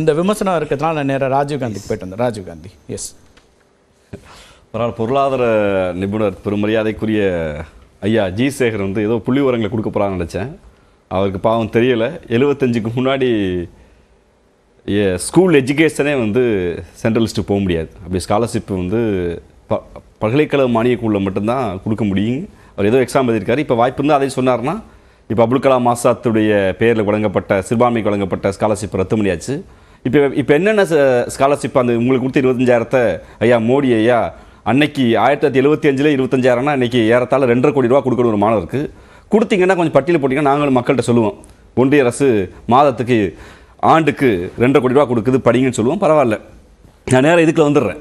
இந்த விமர்சனம் இருக்கிறதுனால நான் நேராக ராஜீவ்காந்திக்கு போயிட்டு வந்தேன் ராஜீவ்காந்தி எஸ் ஒரு பொருளாதார நிபுணர் பெருமரியாதைக்குரிய ஐயா ஜி சேகர் வந்து ஏதோ புள்ளி உரங்களை கொடுக்க போகிறான்னு நினச்சேன் அவருக்கு பாவம் தெரியலை எழுபத்தஞ்சுக்கு முன்னாடி ஸ்கூல் எஜுகேஷனே வந்து சென்ட்ரலிஸ்ட்டு போக முடியாது அப்படி ஸ்காலர்ஷிப் வந்து ப பல்கலைக்கழக மானியக்குள்ள மட்டும்தான் கொடுக்க முடியும் அவர் ஏதோ எக்ஸாம் எழுதியிருக்காரு இப்போ வாய்ப்பு இருந்தால் அதையும் சொன்னார்னா இப்போ அப்துல் கலாம் ஆசாத்துடைய பேரில் வழங்கப்பட்ட சிறுபான்மைக்கு வழங்கப்பட்ட ஸ்காலர்ஷிப் ரத்து முடியாச்சு இப்போ இப்போ என்னென்ன ஸ்காலர்ஷிப் அந்த உங்களுக்கு கொடுத்த இருபத்தஞ்சாயிரத்தை ஐயா மோடி ஐயா அன்னைக்கு ஆயிரத்தி தொள்ளாயிரத்தி எழுபத்தி அஞ்சில் இருபத்தஞ்சாயிரம்னா அன்றைக்கி ஏறத்தாழ ரெண்டரை கோடி ரூபா கொடுக்கணும் ஒரு மாணவருக்கு கொடுத்தீங்கன்னா கொஞ்சம் பட்டியல் போட்டிங்கன்னா நாங்களும் மக்கள்கிட்ட சொல்லுவோம் ஒன்றிய அரசு மாதத்துக்கு ஆண்டுக்கு ரெண்டரை கோடி ரூபா கொடுக்குது படிங்கன்னு சொல்லுவோம் பரவாயில்ல நான் நேராக இதுக்குள்ள வந்துடுறேன்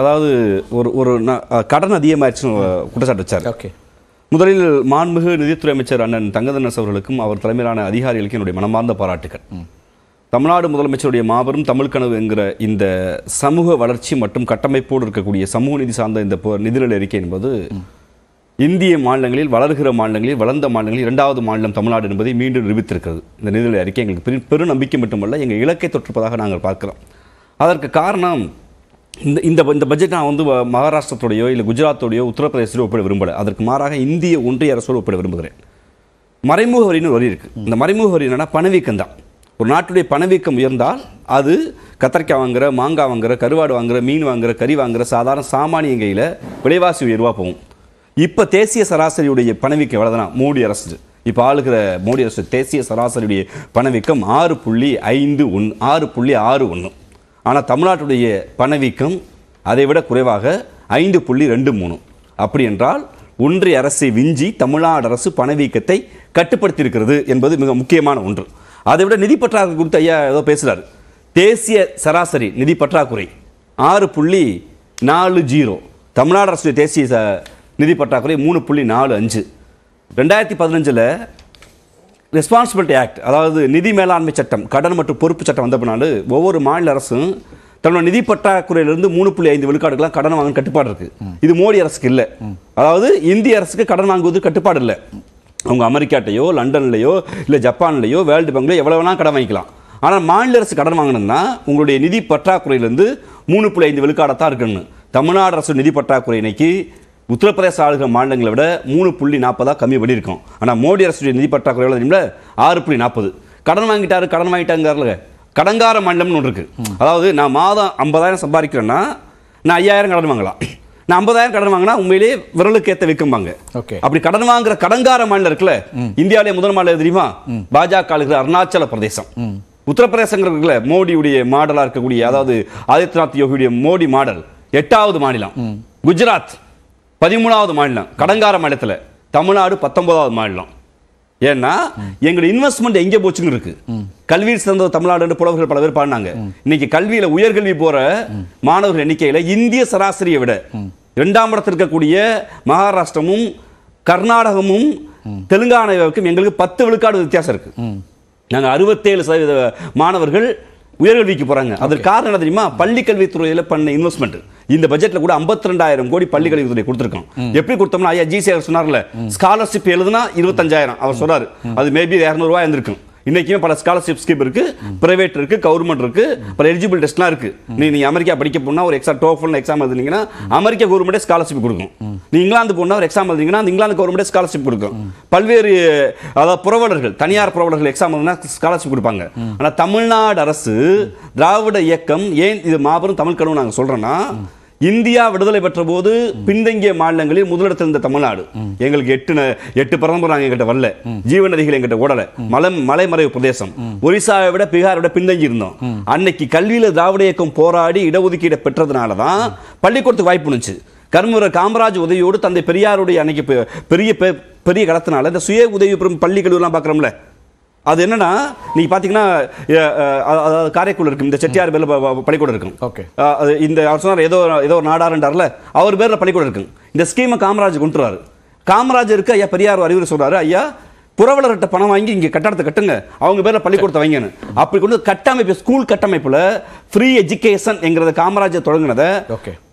அதாவது ஒரு ஒரு நான் கடன் அதிகமாகிடுச்சு குற்றச்சாட்டு வச்சார் ஓகே முதலில் மாண்புமிகு நிதித்துறை அமைச்சர் அண்ணன் தங்கதனஸ் அவர்களுக்கும் அவர் தலைமையிலான அதிகாரிகளுக்கும் என்னுடைய மனமார்ந்த பாராட்டுகள் தமிழ்நாடு முதலமைச்சருடைய மாபெரும் தமிழ் கனவு என்கிற இந்த சமூக வளர்ச்சி மற்றும் கட்டமைப்போடு இருக்கக்கூடிய சமூக நிதி சார்ந்த இந்த நிதிநிலை அறிக்கை என்பது இந்திய மாநிலங்களில் வளர்கிற மாநிலங்களில் வளர்ந்த மாநிலங்களில் இரண்டாவது மாநிலம் தமிழ்நாடு என்பதை மீண்டும் நிரூபித்திருக்கிறது இந்த நிதிநிலை அறிக்கை எங்களுக்கு பெரும் நம்பிக்கை மட்டுமல்ல எங்கள் இலக்கை தொற்றுப்பதாக நாங்கள் பார்க்கிறோம் அதற்கு காரணம் இந்த இந்த இந்த பட்ஜெட் நான் வந்து மகாராஷ்டிரத்தோடையோ இல்லை குஜராத்தோடையோ உத்தரப்பிரதேசத்தோடய ஒப்பிட விரும்பலை அதற்கு மாறாக இந்திய ஒன்றிய அரசோடு ஒப்பிட விரும்புகிறேன் மறைமுக வரின்னு வரி இருக்குது இந்த மறைமுக வரி என்னென்னா பணவீக்கம் தான் ஒரு நாட்டுடைய பணவீக்கம் உயர்ந்தால் அது கத்தரிக்காய் வாங்குற மாங்காய் வாங்குற கருவாடு வாங்குற மீன் வாங்குற கறி வாங்குற சாதாரண சாமானிய விலைவாசி உயர்வாக போகும் இப்போ தேசிய சராசரியுடைய பணவீக்கம் எவ்வளோதான் மோடி அரசு இப்போ ஆளுகிற மோடி அரசு தேசிய சராசரியுடைய பணவீக்கம் ஆறு புள்ளி ஐந்து ஒன்று ஆறு புள்ளி ஆறு ஒன்று ஆனால் தமிழ்நாட்டுடைய பணவீக்கம் அதை விட குறைவாக ஐந்து புள்ளி ரெண்டு மூணு அப்படி என்றால் ஒன்றிய அரசை விஞ்சி தமிழ்நாடு அரசு பணவீக்கத்தை கட்டுப்படுத்தியிருக்கிறது என்பது மிக முக்கியமான ஒன்று அதை விட நிதி பற்றாக்குறை குறித்து ஐயா ஏதோ பேசுகிறார் தேசிய சராசரி நிதி பற்றாக்குறை ஆறு புள்ளி நாலு ஜீரோ தமிழ்நாடு அரசுடைய தேசிய நிதி பற்றாக்குறை மூணு புள்ளி நாலு அஞ்சு ரெண்டாயிரத்தி பதினஞ்சில் ரெஸ்பான்சிபிலிட்டி ஆக்ட் அதாவது நிதி மேலாண்மை சட்டம் கடன் மற்றும் பொறுப்பு சட்டம் வந்த பின்னால ஒவ்வொரு மாநில அரசும் தன்னோட நிதி பற்றாக்குறையிலிருந்து மூணு புள்ளி ஐந்து விழுக்காடுக்கெல்லாம் கடன் வாங்க கட்டுப்பாடு இருக்குது இது மோடி அரசுக்கு இல்லை அதாவது இந்திய அரசுக்கு கடன் வாங்குவது கட்டுப்பாடு இல்லை அவங்க அமெரிக்காட்டையோ லண்டன்லையோ இல்லை ஜப்பான்லையோ வேர்ல்டு பேங்க்லயோ எவ்வளோ வேணால் கடன் வாங்கிக்கலாம் ஆனால் மாநில அரசு கடன் வாங்கணும்னா உங்களுடைய நிதி பற்றாக்குறையிலேருந்து மூணு புள்ளி ஐந்து விழுக்காடாக தான் இருக்கணும் தமிழ்நாடு அரசு நிதி பற்றாக்குறை இன்னைக்கு உத்தரப்பிரதேச ஆளுகிற மாநிலங்களை விட மூணு புள்ளி நாற்பதாக கம்மி பண்ணியிருக்கோம் ஆனால் மோடி அரசுடைய நிதி பற்றாக்குறை எவ்வளோ ஆறு புள்ளி நாற்பது கடன் வாங்கிட்டாரு கடன் வாங்கிட்டாங்க கடங்கார மாநிலம்னு ஒன்று இருக்குது அதாவது நான் மாதம் ஐம்பதாயிரம் சம்பாதிக்கிறேன்னா நான் ஐயாயிரம் கடன் வாங்கலாம் நான் ஐம்பதாயிரம் கடன் வாங்கினா உண்மையிலே விரலுக்கு ஏற்ற ஓகே அப்படி கடன் வாங்குற கடங்கார மாநிலம் இருக்குல்ல இந்தியாவிலே முதல் மாநிலம் தெரியுமா பாஜக ஆளுகிற அருணாச்சல பிரதேசம் உத்தரப்பிரதேசங்கிறதுல மோடியுடைய மாடலாக இருக்கக்கூடிய அதாவது ஆதித்யநாத் யோகியுடைய மோடி மாடல் எட்டாவது மாநிலம் குஜராத் பதிமூணாவது மாநிலம் கடங்கார மாநிலத்தில் தமிழ்நாடு பத்தொன்பதாவது மாநிலம் ஏன்னா எங்களோட இன்வெஸ்ட்மெண்ட் எங்க போச்சுன்னு இருக்கு கல்வியில் சிறந்த தமிழ்நாடு புலவர்கள் பல பேர் பாடினாங்க இன்னைக்கு கல்வியில உயர்கல்வி போற மாணவர்கள் எண்ணிக்கையில இந்திய சராசரியை விட இரண்டாம் இடத்தில் இருக்கக்கூடிய மகாராஷ்டிரமும் கர்நாடகமும் தெலுங்கானாவுக்கும் எங்களுக்கு பத்து விழுக்காடு வித்தியாசம் இருக்கு நாங்கள் அறுபத்தேழு சதவீத மாணவர்கள் உயர்கல்விக்கு போறாங்க அதற்கு காரணம் என்ன தெரியுமா பள்ளி கல்வித்துறையில் பண்ண இன்வெஸ்ட்மெண்ட் இந்த பட்ஜெட்ல கூட ஐம்பத்தி ரெண்டாயிரம் கோடி பள்ளி கல்வித்துறை கொடுத்துருக்கோம் எப்படி கொடுத்தோம்னா ஐயா ஜிசி அவர் சொன்னார்ல ஸ்காலர்ஷிப் எழுதுனா இருபத்தஞ்சாயிரம் அவர் சொல்றாரு அது மேபி இரநூறுவா இருந்திருக்கும் இன்னைக்குமே பல ஸ்காலர்ஷிப் ஸ்கீம் இருக்கு பிரைவேட் இருக்கு கவர்மெண்ட் இருக்கு பல எலிஜிபிள் டெஸ்ட்லாம் இருக்கு நீ நீ அமெரிக்கா படிக்க போனா ஒரு எக்ஸாம் டோஃபல் எக்ஸாம் எழுதினீங்கன்னா அமெரிக்க கவர்மெண்டே ஸ்காலர்ஷிப் கொடுக்கும் நீ இங்கிலாந்து போனா ஒரு எக்ஸாம் எழுதிங்கன்னா அந்த இங்கிலாந்து கவர்மெண்டே ஸ்காலர்ஷிப் கொடுக்கும் பல்வேறு அதாவது புரவலர்கள் தனியார் புரவலர்கள் எக்ஸாம் எழுதினா ஸ்காலர்ஷிப் கொடுப்பாங்க ஆனா தமிழ்நாடு அரசு திராவிட இயக்கம் ஏன் இது மாபெரும் தமிழ் கனவு நாங்கள் சொல்றோம்னா இந்தியா விடுதலை பெற்ற போது பின்தங்கிய மாநிலங்களில் முதலிடத்தில் இருந்த தமிழ்நாடு எங்களுக்கு எட்டு எட்டு பிரதமர் எங்கிட்ட வரல ஜீவன் நதிகள் எங்கிட்ட ஓடல மலம் மலைமறைவு பிரதேசம் ஒரிசாவை விட பீகாரை விட பின்தங்கி இருந்தோம் அன்னைக்கு கல்வியில திராவிட இயக்கம் போராடி இடஒதுக்கீடு பெற்றதுனால தான் பள்ளிக்கூடத்துக்கு வாய்ப்பு இருந்துச்சு கர்மவீரர் காமராஜ் உதவியோடு தந்தை பெரியாருடைய அன்னைக்கு பெரிய பெரிய கடத்தினால இந்த சுய உதவி பெறும் பள்ளிகள் எல்லாம் பார்க்குறோம்ல அது என்னன்னா நீங்கள் பார்த்தீங்கன்னா அதாவது இருக்கும் இந்த செட்டியார் பேர்ல பள்ளிக்கூடம் இருக்கும் ஓகே இந்த அவர் சொன்னார் ஏதோ ஏதோ ஒரு நாடாருன்றார்ல அவர் பேர்ல பள்ளிக்கூடம் இருக்கும் இந்த ஸ்கீமை காமராஜ் கொண்டுறாரு காமராஜருக்கு ஐயா பெரியார் அறிவுரை சொல்றாரு ஐயா புறவலர்கிட்ட பணம் வாங்கி இங்கே கட்டடத்தை கட்டுங்க அவங்க பேரில் பள்ளிக்கூடத்தை வைங்கன்னு அப்படி கொண்டு கட்டமைப்பு ஸ்கூல் கட்டமைப்பில் ஃப்ரீ எஜுகேஷன் என்கிறத காமராஜர் தொடங்கினதை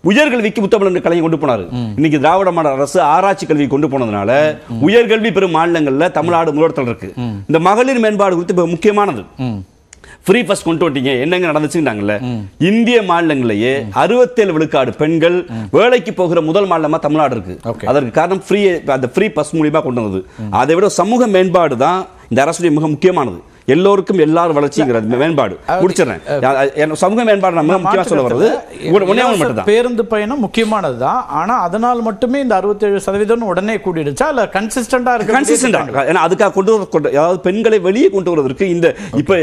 உயர்கல்விக்கு முத்தமிழ் கலைஞர் கொண்டு போனார் இன்னைக்கு திராவிட மாடல் அரசு ஆராய்ச்சி கல்வி கொண்டு போனதுனால உயர்கல்வி பெறும் மாநிலங்களில் தமிழ்நாடு முதலிடத்தில் இருக்கு இந்த மகளிர் மேம்பாடு குறித்து முக்கியமானது ஃப்ரீ பஸ் கொண்டு வந்துட்டீங்க என்னங்க நடந்துச்சுன்னாங்கல்ல இந்திய மாநிலங்களிலேயே அறுபத்தேழு விழுக்காடு பெண்கள் வேலைக்கு போகிற முதல் மாநிலமா தமிழ்நாடு இருக்கு அதற்கு காரணம் ஃப்ரீ அந்த ஃப்ரீ பஸ் மூலியமா கொண்டு வந்தது அதை விட சமூக மேம்பாடு தான் இந்த அரசுடைய மிக முக்கியமானது எல்லோருக்கும் எல்லாரும் வளர்ச்சிங்கிறது மேம்பாடு முடிச்சிடறேன் சமூக மேம்பாடு நம்ம முக்கியமாக சொல்ல வர்றது மட்டும் பேருந்து பயணம் முக்கியமானது தான் ஆனால் அதனால் மட்டுமே இந்த அறுபத்தேழு சதவீதம் உடனே கூடிடுச்சா இல்லை கன்சிஸ்டண்டாக இருக்கு கன்சிஸ்டண்டாக ஏன்னா அதுக்காக கொண்டு வர கொண்டு அதாவது பெண்களை வெளியே கொண்டு வருவதற்கு இந்த இப்போ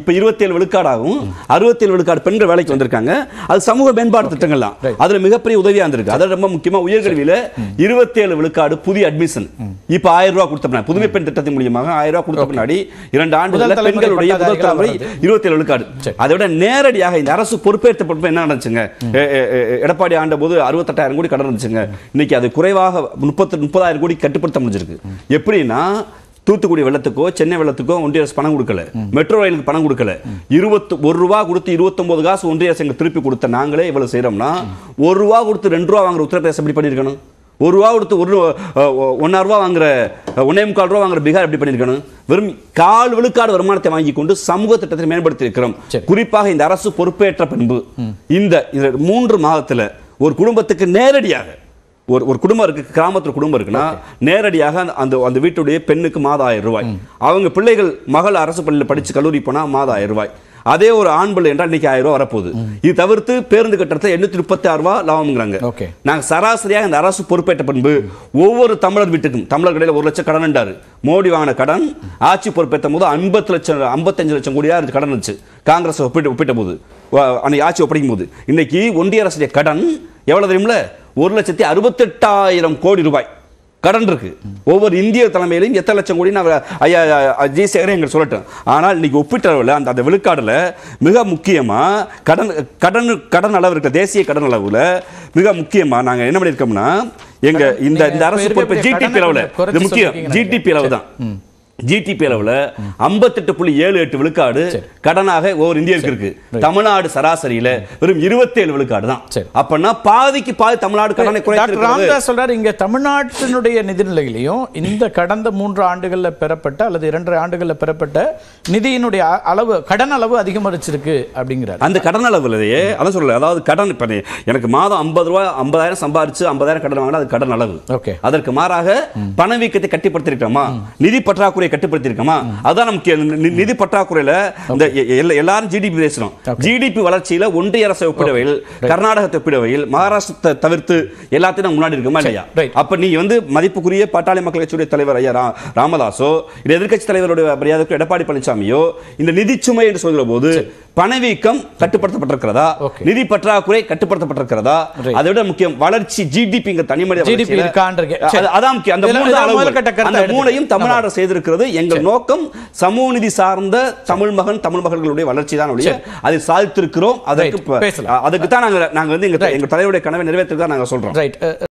இப்போ இருபத்தேழு விழுக்காடாகவும் அறுபத்தேழு விழுக்காடு பெண்கள் வேலைக்கு வந்திருக்காங்க அது சமூக மேம்பாடு திட்டங்கள் தான் அதில் மிகப்பெரிய உதவியாக இருந்திருக்கு அதில் ரொம்ப முக்கியமாக உயர்கல்வியில் இருபத்தேழு விழுக்காடு புதிய அட்மிஷன் இப்போ ஆயிரம் ரூபா கொடுத்த புதுமை பெண் திட்டத்தின் மூலியமாக ஆயிரம் ரூபா கொடுத்த பின்னாடி இரண்டு இரண்டு ஆண்டுகளில் பெண்களுடைய முதல் தலைமுறை இருபத்தி ஏழு விழுக்காடு அதை விட நேரடியாக இந்த அரசு பொறுப்பேற்ற பொறுப்பு என்ன நடந்துச்சுங்க எடப்பாடி ஆண்ட போது அறுபத்தெட்டாயிரம் கோடி கடன் இருந்துச்சுங்க இன்னைக்கு அது குறைவாக முப்பத்தி முப்பதாயிரம் கோடி கட்டுப்படுத்த முடிஞ்சிருக்கு எப்படின்னா தூத்துக்குடி வெள்ளத்துக்கோ சென்னை வெள்ளத்துக்கோ ஒன்றிய அரசு பணம் கொடுக்கல மெட்ரோ ரயிலுக்கு பணம் கொடுக்கல இருபத்தி ஒரு ரூபா கொடுத்து இருபத்தொன்பது காசு ஒன்றிய அரசு திருப்பி கொடுத்த நாங்களே இவ்வளவு செய்யறோம்னா ஒரு ரூபா கொடுத்து ரெண்டு ரூபா வாங்குற உத்தரப்பிரதேசம் எப்படி பண்ணியிருக்கணும் ஒரு ரூபா கொடுத்து ஒரு ஒன்றா ரூபா வாங்குற ஒன்னே முக்கால் ரூபா வாங்குற பீகார் எப்படி பண்ணியிருக்கணும் வெறும் கால் விழுக்காடு வருமானத்தை வாங்கி கொண்டு சமூக திட்டத்தை மேம்படுத்தி இருக்கிறோம் குறிப்பாக இந்த அரசு பொறுப்பேற்ற பின்பு இந்த மூன்று மாதத்தில் ஒரு குடும்பத்துக்கு நேரடியாக ஒரு ஒரு குடும்பம் இருக்கு கிராமத்தில் குடும்பம் இருக்குன்னா நேரடியாக அந்த அந்த வீட்டுடைய பெண்ணுக்கு மாதம் ஆயிரம் ரூபாய் அவங்க பிள்ளைகள் மகள் அரசு பள்ளியில் படித்து கல்லூரி போனால் மாதம் ஆயிரம் ரூபாய் அதே ஒரு ஆண் பிள்ளை என்றால் இன்னைக்கு ஆயிரம் ரூபா வரப்போகுது இது தவிர்த்து பேருந்து கட்டணத்தை எண்ணூத்தி முப்பத்தி ஆறு ரூபா லாபம்ங்கிறாங்க நாங்கள் சராசரியாக இந்த அரசு பொறுப்பேற்ற பண்பு ஒவ்வொரு தமிழர் வீட்டுக்கும் தமிழர் கடையில் ஒரு லட்சம் கடன் என்றார் மோடி வாங்கின கடன் ஆட்சி பொறுப்பேற்ற போது ஐம்பத்து லட்சம் ஐம்பத்தஞ்சு லட்சம் கோடியாக கடன் இருந்துச்சு காங்கிரஸ் ஒப்பிட்டு ஒப்பிட்ட போது அன்னைக்கு ஆட்சி ஒப்படைக்கும் போது இன்னைக்கு ஒன்றிய அரசுடைய கடன் எவ்வளோ தெரியும்ல ஒரு லட்சத்தி அறுபத்தெட்டாயிரம் கோடி ரூபாய் கடன் இருக்கு ஒவ்வொரு இந்திய தலைமையிலையும் எத்தனை லட்சம் கோடி நான் ஐயா சேகரே எங்களுக்கு சொல்லட்டும் ஆனால் இன்னைக்கு ஒப்பிட்டளவில் அந்த அந்த விழுக்காடில் மிக முக்கியமாக கடன் கடன் கடன் அளவு இருக்க தேசிய கடன் அளவில் மிக முக்கியமாக நாங்கள் என்ன பண்ணியிருக்கோம்னா எங்கள் இந்த இந்த அரசு இப்போ ஜிடிபி அளவில் முக்கியம் ஜிடிபி அளவு தான் ஜிடிபி அளவில் ஐம்பத்தெட்டு புள்ளி ஏழு எட்டு விழுக்காடு கடனாக ஒவ்வொரு இந்தியருக்கு இருக்கு தமிழ்நாடு சராசரியில வெறும் இருபத்தேழு விழுக்காடு தான் அப்படின்னா பாதிக்கு பாதி தமிழ்நாடு கடனை டாக்டர் ராம்தாஸ் சொல்றாரு இங்க தமிழ்நாட்டினுடைய நிதிநிலையிலையும் இந்த கடந்த மூன்று ஆண்டுகளில் பெறப்பட்ட அல்லது இரண்டரை ஆண்டுகளில் பெறப்பட்ட நிதியினுடைய அளவு கடன் அளவு அதிகமரிச்சிருக்கு அப்படிங்கிறார் அந்த கடன் அளவுலயே அதான் சொல்லல அதாவது கடன் இப்ப எனக்கு மாதம் ஐம்பது ரூபாய் ஐம்பதாயிரம் சம்பாரிச்சு ஐம்பதாயிரம் கடன் வாங்கினா அது கடன் அளவு ஓகே அதற்கு மாறாக பணவீக்கத்தை கட்டிப்படுத்திருக்கோமா நிதி பற்றாக்குறை கட்டுப்படுத்தியிருக்கோமா அதுதான் நமக்கு நிதி பற்றாக்குறையில் இந்த எல்லாரும் ஜிடிபி பேசுகிறோம் ஜிடிபி வளர்ச்சியில் ஒன்றிய அரசை ஒப்பிடவையில் கர்நாடகத்தை ஒப்பிடவையில் மகாராஷ்டிரத்தை தவிர்த்து எல்லாத்தையும் நம்ம முன்னாடி இருக்கோமா இல்லையா அப்ப நீ வந்து மதிப்புக்குரிய பாட்டாளி மக்கள் கட்சியுடைய தலைவர் ஐயா ராமதாசோ இல்லை எதிர்கட்சி தலைவருடைய மரியாதைக்கு எடப்பாடி பழனிசாமியோ இந்த நிதி சுமை என்று சொல்கிற போது பணவீக்கம் கட்டுப்படுத்தப்பட்டிருக்கிறதா நிதி பற்றாக்குறை கட்டுப்படுத்தப்பட்டிருக்கிறதா அதை விட முக்கியம் வளர்ச்சி ஜிடிபி அதான் அந்த மூணையும் தமிழ்நாடு செய்திருக்கிறது எங்கள் நோக்கம் சமூக நிதி சார்ந்த தமிழ் மகன் தமிழ் மகள்களுடைய வளர்ச்சி தான் அதை சாதித்திருக்கிறோம் அதற்கு அதுக்கு தான் நாங்கள் நாங்கள் வந்து எங்க தலைவருடைய கனவை நிறைவேற்றி தான் நாங்கள் சொல்கிறோம்